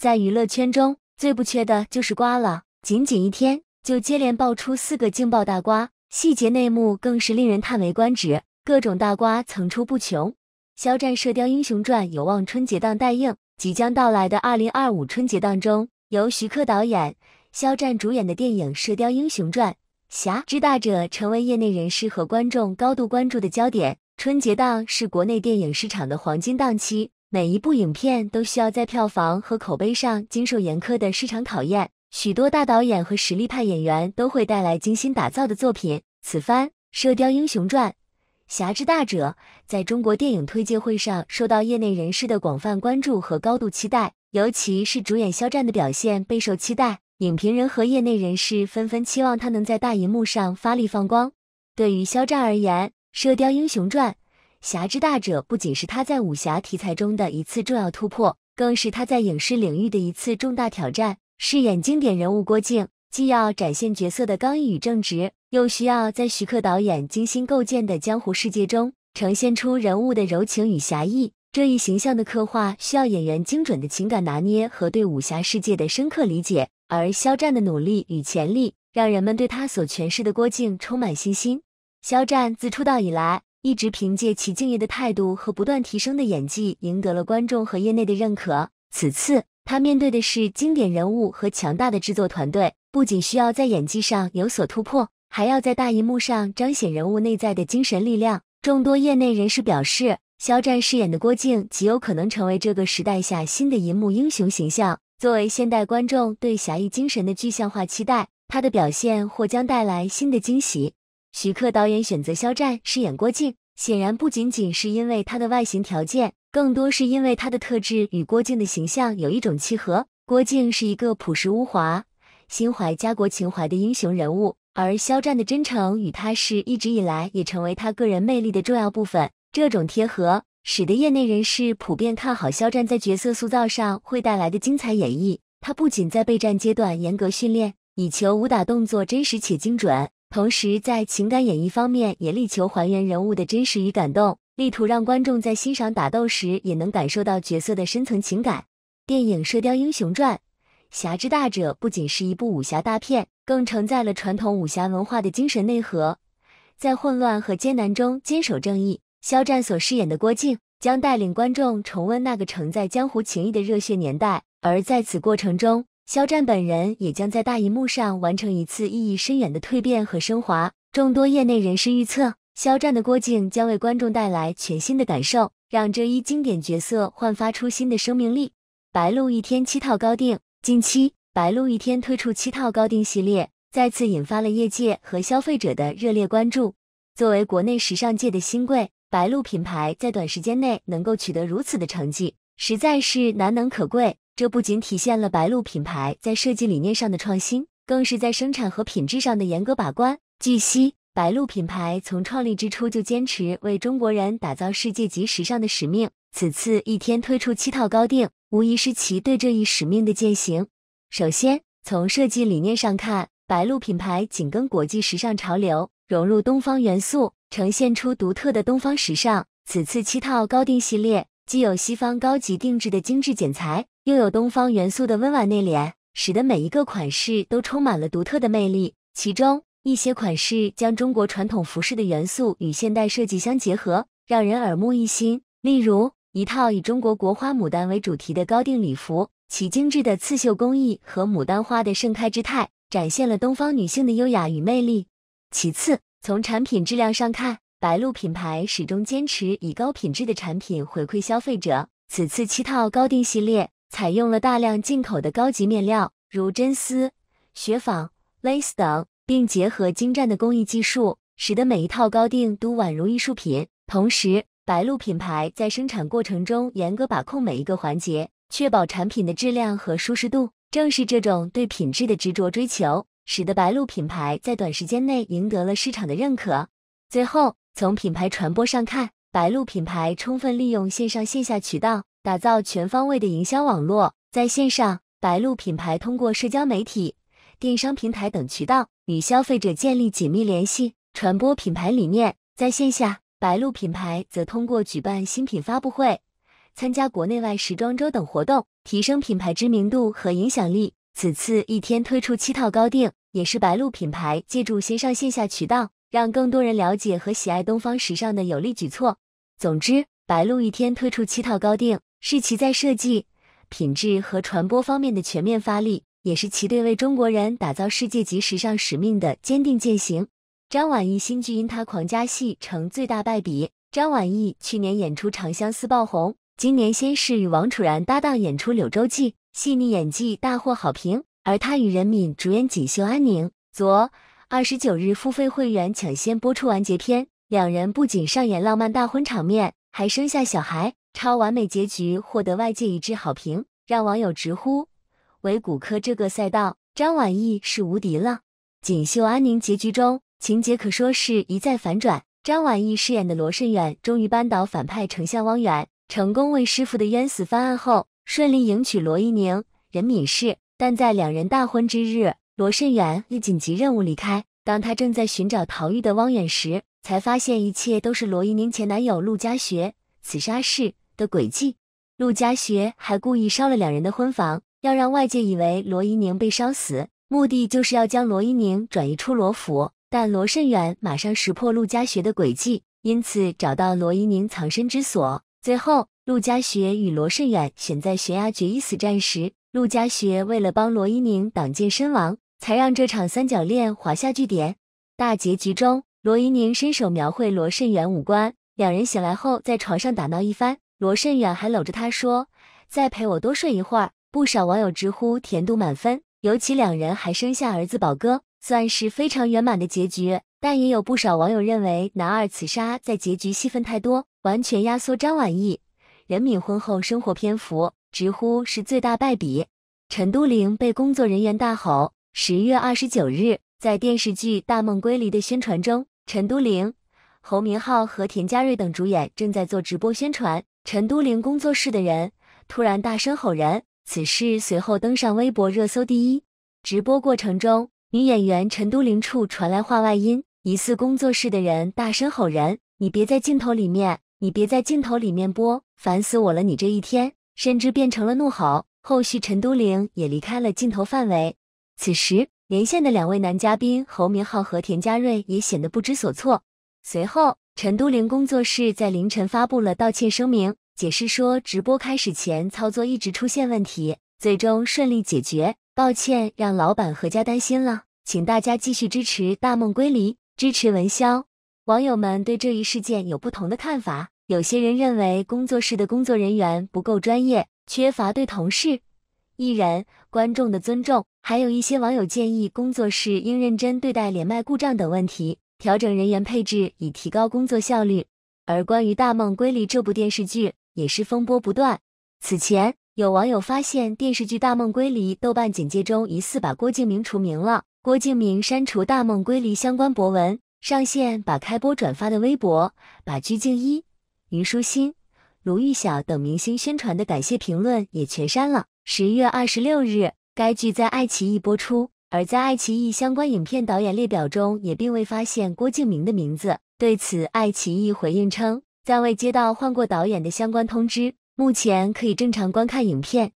在娱乐圈中，最不缺的就是瓜了。仅仅一天，就接连爆出四个劲爆大瓜，细节内幕更是令人叹为观止。各种大瓜层出不穷。肖战《射雕英雄传》有望春节档待映。即将到来的二零二五春节档中，由徐克导演、肖战主演的电影《射雕英雄传：侠之大者》成为业内人士和观众高度关注的焦点。春节档是国内电影市场的黄金档期。每一部影片都需要在票房和口碑上经受严苛的市场考验，许多大导演和实力派演员都会带来精心打造的作品。此番《射雕英雄传：侠之大者》在中国电影推介会上受到业内人士的广泛关注和高度期待，尤其是主演肖战的表现备受期待。影评人和业内人士纷纷期望他能在大银幕上发力放光。对于肖战而言，《射雕英雄传》。《侠之大者》不仅是他在武侠题材中的一次重要突破，更是他在影视领域的一次重大挑战。饰演经典人物郭靖，既要展现角色的刚毅与正直，又需要在徐克导演精心构建的江湖世界中，呈现出人物的柔情与侠义。这一形象的刻画，需要演员精准的情感拿捏和对武侠世界的深刻理解。而肖战的努力与潜力，让人们对他所诠释的郭靖充满信心。肖战自出道以来。一直凭借其敬业的态度和不断提升的演技，赢得了观众和业内的认可。此次，他面对的是经典人物和强大的制作团队，不仅需要在演技上有所突破，还要在大荧幕上彰显人物内在的精神力量。众多业内人士表示，肖战饰演的郭靖极有可能成为这个时代下新的银幕英雄形象，作为现代观众对侠义精神的具象化期待，他的表现或将带来新的惊喜。徐克导演选择肖战饰演郭靖，显然不仅仅是因为他的外形条件，更多是因为他的特质与郭靖的形象有一种契合。郭靖是一个朴实无华、心怀家国情怀的英雄人物，而肖战的真诚与踏实一直以来也成为他个人魅力的重要部分。这种贴合，使得业内人士普遍看好肖战在角色塑造上会带来的精彩演绎。他不仅在备战阶段严格训练，以求武打动作真实且精准。同时，在情感演绎方面也力求还原人物的真实与感动，力图让观众在欣赏打斗时也能感受到角色的深层情感。电影《射雕英雄传：侠之大者》不仅是一部武侠大片，更承载了传统武侠文化的精神内核，在混乱和艰难中坚守正义。肖战所饰演的郭靖将带领观众重温那个承载江湖情谊的热血年代，而在此过程中，肖战本人也将在大荧幕上完成一次意义深远的蜕变和升华。众多业内人士预测，肖战的郭靖将为观众带来全新的感受，让这一经典角色焕发出新的生命力。白鹿一天七套高定，近期白鹿一天推出七套高定系列，再次引发了业界和消费者的热烈关注。作为国内时尚界的新贵，白鹿品牌在短时间内能够取得如此的成绩，实在是难能可贵。这不仅体现了白鹿品牌在设计理念上的创新，更是在生产和品质上的严格把关。据悉，白鹿品牌从创立之初就坚持为中国人打造世界级时尚的使命。此次一天推出七套高定，无疑是其对这一使命的践行。首先，从设计理念上看，白鹿品牌紧跟国际时尚潮流，融入东方元素，呈现出独特的东方时尚。此次七套高定系列，既有西方高级定制的精致剪裁。拥有东方元素的温婉内敛，使得每一个款式都充满了独特的魅力。其中一些款式将中国传统服饰的元素与现代设计相结合，让人耳目一新。例如，一套以中国国花牡丹为主题的高定礼服，其精致的刺绣工艺和牡丹花的盛开之态，展现了东方女性的优雅与魅力。其次，从产品质量上看，白鹿品牌始终坚持以高品质的产品回馈消费者。此次七套高定系列。采用了大量进口的高级面料，如真丝、雪纺、lace 等，并结合精湛的工艺技术，使得每一套高定都宛如艺术品。同时，白鹿品牌在生产过程中严格把控每一个环节，确保产品的质量和舒适度。正是这种对品质的执着追求，使得白鹿品牌在短时间内赢得了市场的认可。最后，从品牌传播上看，白鹿品牌充分利用线上线下渠道。打造全方位的营销网络，在线上，白鹿品牌通过社交媒体、电商平台等渠道与消费者建立紧密联系，传播品牌理念；在线下，白鹿品牌则通过举办新品发布会、参加国内外时装周等活动，提升品牌知名度和影响力。此次一天推出七套高定，也是白鹿品牌借助线上线下渠道，让更多人了解和喜爱东方时尚的有力举措。总之，白鹿一天推出七套高定。是其在设计、品质和传播方面的全面发力，也是其对为中国人打造世界级时尚使命的坚定践行。张晚意新剧因他狂加戏成最大败笔。张晚意去年演出《长相思》爆红，今年先是与王楚然搭档演出《柳州记》，细腻演技大获好评；而他与任敏主演《锦绣安宁》，昨二十九日付费会员抢先播出完结篇，两人不仅上演浪漫大婚场面，还生下小孩。超完美结局获得外界一致好评，让网友直呼为骨科这个赛道张晚意是无敌了。锦绣安宁结局中情节可说是一再反转，张晚意饰演的罗慎远终于扳倒反派丞相汪远，成功为师傅的冤死翻案后，顺利迎娶罗一宁任敏氏。但在两人大婚之日，罗慎远以紧急任务离开，当他正在寻找逃狱的汪远时，才发现一切都是罗一宁前男友陆家学此杀事。的诡计，陆家学还故意烧了两人的婚房，要让外界以为罗一宁被烧死，目的就是要将罗一宁转移出罗府。但罗慎远马上识破陆家学的诡计，因此找到罗一宁藏身之所。最后，陆家学与罗慎远选在悬崖决一死战时，陆家学为了帮罗一宁挡箭身亡，才让这场三角恋划下句点。大结局中，罗一宁伸手描绘罗慎远五官，两人醒来后在床上打闹一番。罗慎远还搂着他说：“再陪我多睡一会儿。”不少网友直呼甜度满分，尤其两人还生下儿子宝哥，算是非常圆满的结局。但也有不少网友认为，男二此杀在结局戏份太多，完全压缩张晚意、任敏婚后生活篇幅，直呼是最大败笔。陈都灵被工作人员大吼。十月二十九日，在电视剧《大梦归离》的宣传中，陈都灵。侯明昊和田嘉瑞等主演正在做直播宣传，陈都灵工作室的人突然大声吼人，此事随后登上微博热搜第一。直播过程中，女演员陈都灵处传来话外音，疑似工作室的人大声吼人：“你别在镜头里面，你别在镜头里面播，烦死我了！你这一天甚至变成了怒吼。”后续陈都灵也离开了镜头范围，此时连线的两位男嘉宾侯明昊和田嘉瑞也显得不知所措。随后，陈都灵工作室在凌晨发布了道歉声明，解释说直播开始前操作一直出现问题，最终顺利解决。抱歉让老板和家担心了，请大家继续支持大梦归离，支持文潇。网友们对这一事件有不同的看法，有些人认为工作室的工作人员不够专业，缺乏对同事、艺人、观众的尊重，还有一些网友建议工作室应认真对待连麦故障等问题。调整人员配置，以提高工作效率。而关于《大梦归离》这部电视剧，也是风波不断。此前，有网友发现电视剧《大梦归离》豆瓣简介中疑似把郭敬明除名了。郭敬明删除《大梦归离》相关博文，上线把开播转发的微博，把鞠婧祎、虞书欣、卢昱晓等明星宣传的感谢评论也全删了。十月二十六日，该剧在爱奇艺播出。而在爱奇艺相关影片导演列表中，也并未发现郭敬明的名字。对此，爱奇艺回应称，暂未接到换过导演的相关通知，目前可以正常观看影片。